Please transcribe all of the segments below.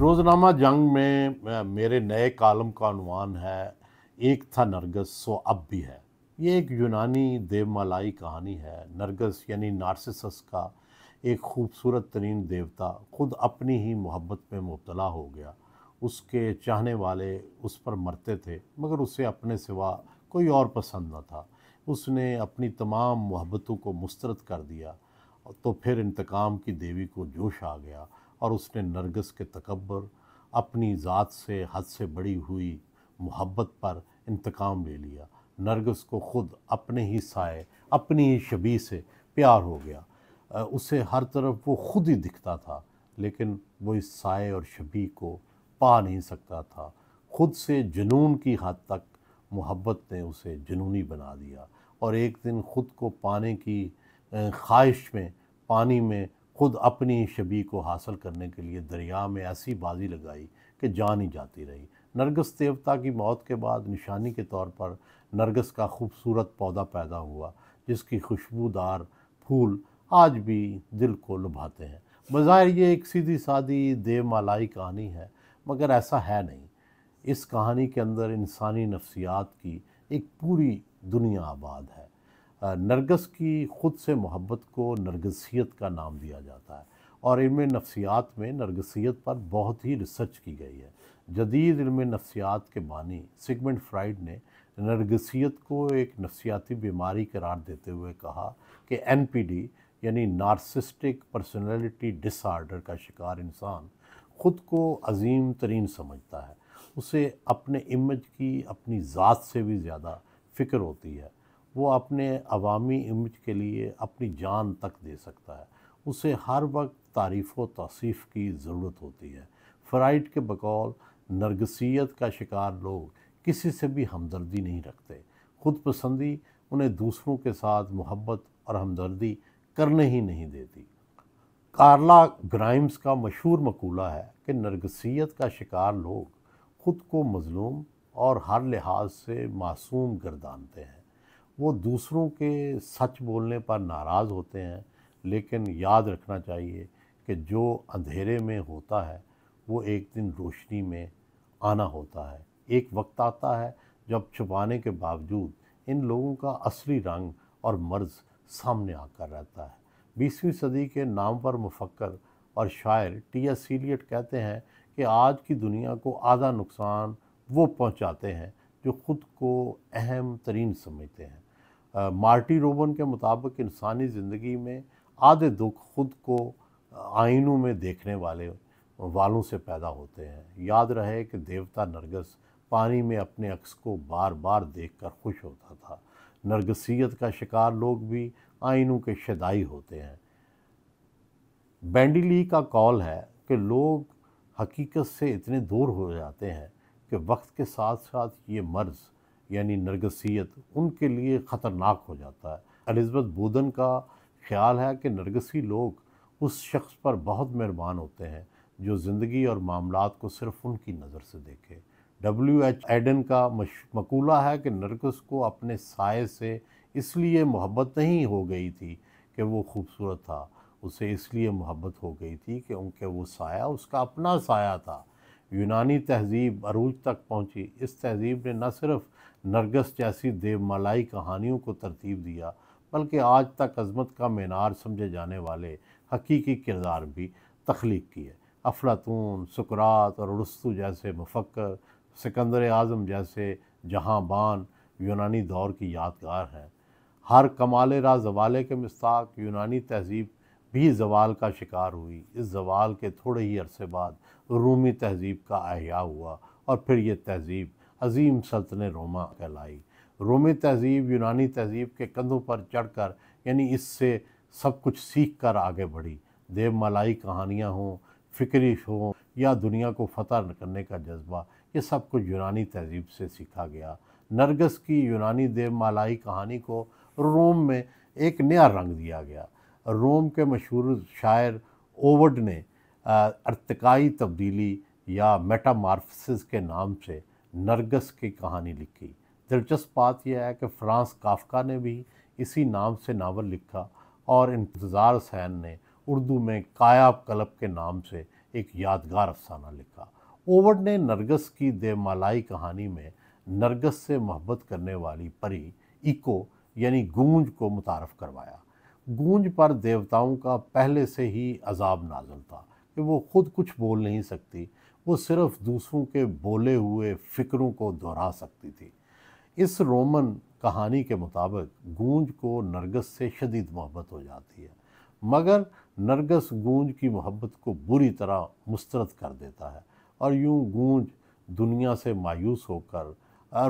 रोज़नामा जंग में मेरे नए कॉलम का अनुमान है एक था नरगस सो अब भी है ये एक यूनानी देवमालाई कहानी है नरगस यानी नार्सिसस का एक खूबसूरत तरीन देवता खुद अपनी ही मोहब्बत में मुबतला हो गया उसके चाहने वाले उस पर मरते थे मगर उसे अपने सिवा कोई और पसंद न था उसने अपनी तमाम मोहब्बतों को मुस्तरद कर दिया तो फिर इंतकाम की देवी को जोश आ गया और उसने नरगस के तकबर अपनी ज़ात से हद से बड़ी हुई मोहब्बत पर इंतकाम ले लिया नरगस को ख़ुद अपने ही साय अपनी ही शबी से प्यार हो गया उसे हर तरफ वो खुद ही दिखता था लेकिन वो इस साय और शबी को पा नहीं सकता था खुद से जुनून की हद तक मोहब्बत ने उसे जुनूनी बना दिया और एक दिन ख़ुद को पाने की ख्वाहिश में पानी में खुद अपनी शबी को हासिल करने के लिए दरिया में ऐसी बाजी लगाई कि जान ही जाती रही नरगस देवता की मौत के बाद निशानी के तौर पर नरगस का खूबसूरत पौधा पैदा हुआ जिसकी खुशबूदार फूल आज भी दिल को लुभाते हैं बाहर ये एक सीधी सादी देवमालाई कहानी है मगर ऐसा है नहीं इस कहानी के अंदर इंसानी नफ्सियात की एक पूरी दुनिया आबाद है नरगस की ख़ुद से मोहब्बत को नरगसीत का नाम दिया जाता है और इम नफसियात में नरगसीत पर बहुत ही रिसर्च की गई है जदीद इम नफसियात के बानी सिगमेंट फ्राइड ने नरगसीत को एक नफसियाती बीमारी करार देते हुए कहा कि एन पी डी यानी नार्सिस्टिक पर्सनैलिटी डिसआर्डर का शिकार इंसान ख़ुद को अजीम तरीन समझता है उसे अपने इमेज की अपनी ज़ात से भी ज़्यादा फ़िक्र होती है वो अपने अवामी इमेज के लिए अपनी जान तक दे सकता है उसे हर वक्त तारीफ़ व तोसीफ़ की ज़रूरत होती है फ्राइड के बकौल नरगसीत का शिकार लोग किसी से भी हमदर्दी नहीं रखते खुद पसंदी उन्हें दूसरों के साथ मोहब्बत और हमदर्दी करने ही नहीं देती कार्ला ग्राइम्स का मशहूर मकूला है कि नरगसीत का शिकार लोग खुद को मज़लूम और हर लिहाज से मासूम गर्दानते हैं वो दूसरों के सच बोलने पर नाराज़ होते हैं लेकिन याद रखना चाहिए कि जो अंधेरे में होता है वो एक दिन रोशनी में आना होता है एक वक्त आता है जब छुपाने के बावजूद इन लोगों का असली रंग और मर्ज सामने आकर रहता है बीसवीं सदी के नाम पर मुफक्र और शायर टी एस सीलियट कहते हैं कि आज की दुनिया को आधा नुकसान वो पहुंचाते हैं जो ख़ुद को अहम तरीन समझते हैं मार्टी रोबन के मुताबिक इंसानी ज़िंदगी में आधे दुख खुद को आइनों में देखने वाले वालों से पैदा होते हैं याद रहे कि देवता नरगस पानी में अपने अक्स को बार बार देखकर खुश होता था नरगसियत का शिकार लोग भी आइनों के शदाई होते हैं बैंडी ली का कॉल है कि लोग हकीकत से इतने दूर हो जाते हैं कि वक्त के साथ साथ ये मर्ज़ यानी नरगसीत उनके लिए ख़तरनाक हो जाता है अलिजबत बोधन का ख्याल है कि नरगसी लोग उस शख्स पर बहुत मेहरबान होते हैं जो ज़िंदगी और मामला को सिर्फ उनकी नज़र से देखे डब्ल्यू एच एडन का मकूला है कि नरगस को अपने साय से इसलिए मोहब्बत नहीं हो गई थी कि वो खूबसूरत था उसे इसलिए मोहब्बत हो गई थी कि उनके वो साया उसका अपना साया था यूनानी तहजीब अरूज तक पहुँची इस तहजीब ने न सिर्फ नरगस जैसी देवमालाई कहानियों को तरतीब दिया बल्कि आज तक अजमत का मीनार समझे जाने वाले हकीकी किरदार भी तख्लीक किए अफलातून सुकरात और रस्तू जैसे मुफक्र सिकंदर आज़म जैसे जहाँ बान यूनानी दौर की यादगार हैं हर कमाल रा जवाले के मिसाक यूनानी तहजीब भी जवाल का शिकार हुई इस जवाल के थोड़े ही अरसे बाद रूमी तहजीब का अहिया हुआ और फिर यह तहजीब अजीम सल्तन रोमा कहलाई रोमी तहजीब यूनानी तहजीब के कंधों पर चढ़कर यानी इससे सब कुछ सीख कर आगे बढ़ी देवमलाई कहानियाँ हों फिक्री हों या दुनिया को फतह करने का जज्बा ये सब कुछ यूनानी तहजीब से सीखा गया नरगस की यूनानी देवमालाई कहानी को रोम में एक नया रंग दिया गया रोम के मशहूर शायर ओवड ने अर्तकाई तब्दीली या मेटामार्फसिस के नाम से नरगस की कहानी लिखी दिलचस्प बात यह है कि फ्रांस काफका ने भी इसी नाम से नावल लिखा और इंतज़ार सैन ने उर्दू में कायाब कलब के नाम से एक यादगार अफसाना लिखा ओवड ने नरगस की देमालाई कहानी में नरगस से मोहब्बत करने वाली परी इको यानी गूंज को मुतारफ़ करवाया गूंज पर देवताओं का पहले से ही अजाब नाजल था कि वो खुद कुछ बोल नहीं सकती वो सिर्फ दूसरों के बोले हुए फ़िक्रों को दोहरा सकती थी इस रोमन कहानी के मुताबिक गूंज को नरगस से शदीद मोहब्बत हो जाती है मगर नरगस गूंज की मोहब्बत को बुरी तरह मुस्तरद कर देता है और यूं गूंज दुनिया से मायूस होकर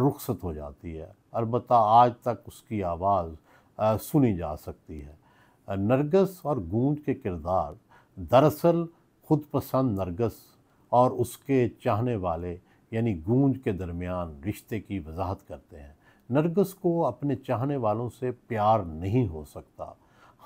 रुखसत हो जाती है अलबत् आज तक उसकी आवाज़ सुनी जा सकती है नरगस और गूंज के किरदार दरअसल खुद पसंद नरगस और उसके चाहने वाले यानी गूंज के दरमियान रिश्ते की वजाहत करते हैं नरगस को अपने चाहने वालों से प्यार नहीं हो सकता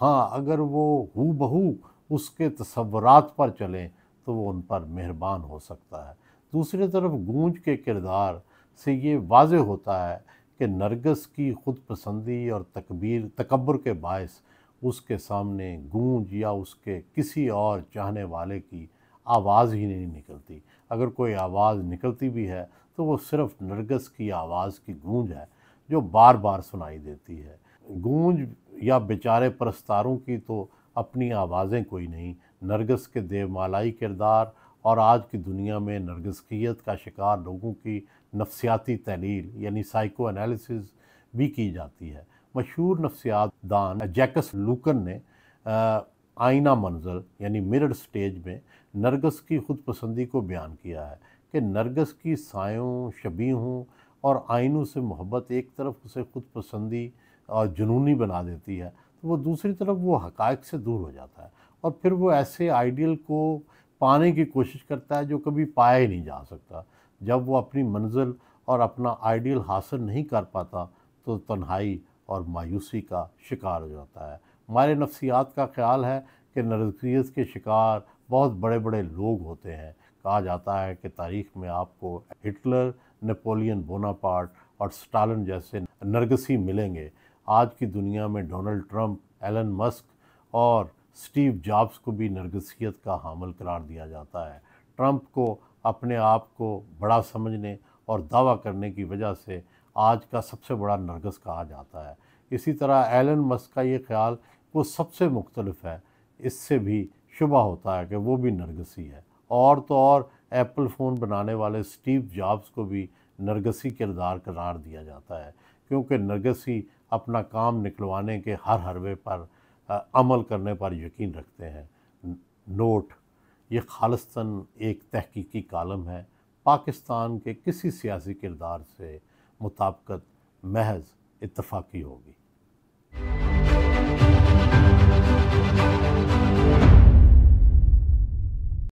हाँ अगर वो हु बहू उसके तस्वरत पर चलें तो वो उन पर मेहरबान हो सकता है दूसरी तरफ गूंज के किरदार से ये वाज होता है कि नरगस की खुद पसंदी और तकबीर तकबर के बायस उसके सामने गूंज या उसके किसी और चाहने वाले की आवाज़ ही नहीं निकलती अगर कोई आवाज़ निकलती भी है तो वो सिर्फ नरगस की आवाज़ की गूंज है जो बार बार सुनाई देती है गूंज या बेचारे परस्तारों की तो अपनी आवाज़ें कोई नहीं नरगस के देवमालाई किरदार और आज की दुनिया में नरगसकीत का शिकार लोगों की नफसियाती तहलील यानी साइको एनालिसिस भी की जाती है मशहूर नफ्सियात दान जैकस लूकन ने आईना मंजर यानी मिरर स्टेज में नरगस की खुद पसंदी को बयान किया है कि नरगस की सायों शबीहों और आइनों से मोहब्बत एक तरफ उसे खुद पसंदी और जुनूनी बना देती है तो वो दूसरी तरफ वो हकायक से दूर हो जाता है और फिर वो ऐसे आइडियल को पाने की कोशिश करता है जो कभी पाया ही नहीं जा सकता जब वो अपनी मंजिल और अपना आइडियल हासिल नहीं कर पाता तो तन्हाई और मायूसी का शिकार हो जाता है हमारे नफ्सियात का ख्याल है कि नरगिस के शिकार बहुत बड़े बड़े लोग होते हैं कहा जाता है कि तारीख में आपको हिटलर नेपोलियन बोनापार्ट और स्टालिन जैसे नरगसी मिलेंगे आज की दुनिया में डोनाल्ड ट्रंप एलन मस्क और स्टीव जॉब्स को भी नरगसियत का हामल करार दिया जाता है ट्रंप को अपने आप को बड़ा समझने और दावा करने की वजह से आज का सबसे बड़ा नरगस कहा जाता है इसी तरह एलन मस्क का ये ख्याल वो सबसे मुख्तलफ है इससे भी शुबा होता है कि वो भी नरगसी है और तो और एप्पल फ़ोन बनाने वाले स्टीव जॉब्स को भी नरगसी किरदार करार दिया जाता है क्योंकि नरगसी अपना काम निकलवाने के हर हरवे पर आ, अमल करने पर यकीन रखते हैं नोट ये खालस्तन एक तहकीकी कॉलम है पाकिस्तान के किसी सियासी किरदार से मुताबकत महज इतफाक़ी होगी